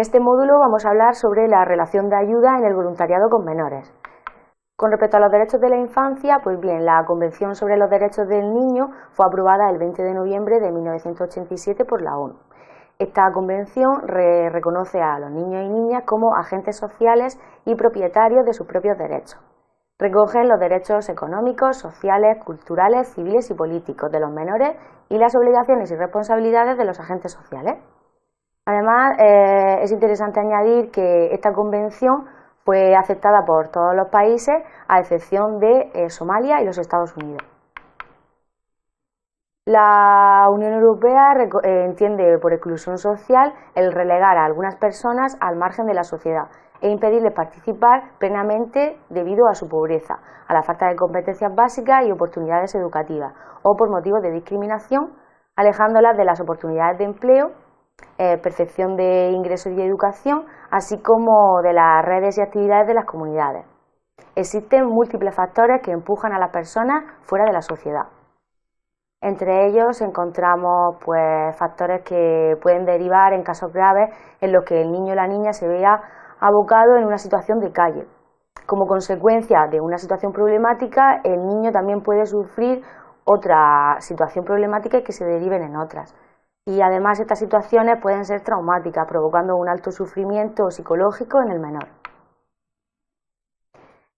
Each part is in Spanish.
En este módulo vamos a hablar sobre la relación de ayuda en el voluntariado con menores. Con respecto a los derechos de la infancia, pues bien, la Convención sobre los Derechos del Niño fue aprobada el 20 de noviembre de 1987 por la ONU. Esta convención reconoce a los niños y niñas como agentes sociales y propietarios de sus propios derechos. Recoge los derechos económicos, sociales, culturales, civiles y políticos de los menores y las obligaciones y responsabilidades de los agentes sociales. Además, eh, es interesante añadir que esta convención fue aceptada por todos los países, a excepción de eh, Somalia y los Estados Unidos. La Unión Europea eh, entiende por exclusión social el relegar a algunas personas al margen de la sociedad e impedirles participar plenamente debido a su pobreza, a la falta de competencias básicas y oportunidades educativas o por motivos de discriminación, alejándolas de las oportunidades de empleo eh, percepción de ingresos y educación, así como de las redes y actividades de las comunidades. Existen múltiples factores que empujan a las personas fuera de la sociedad. Entre ellos encontramos pues, factores que pueden derivar en casos graves en los que el niño o la niña se vea abocado en una situación de calle. Como consecuencia de una situación problemática, el niño también puede sufrir otra situación problemática y que se deriven en otras y además estas situaciones pueden ser traumáticas, provocando un alto sufrimiento psicológico en el menor.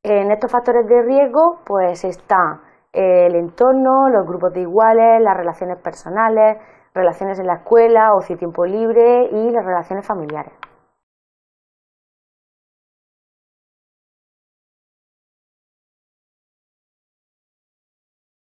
En estos factores de riesgo pues está eh, el entorno, los grupos de iguales, las relaciones personales, relaciones en la escuela, ocio y tiempo libre y las relaciones familiares.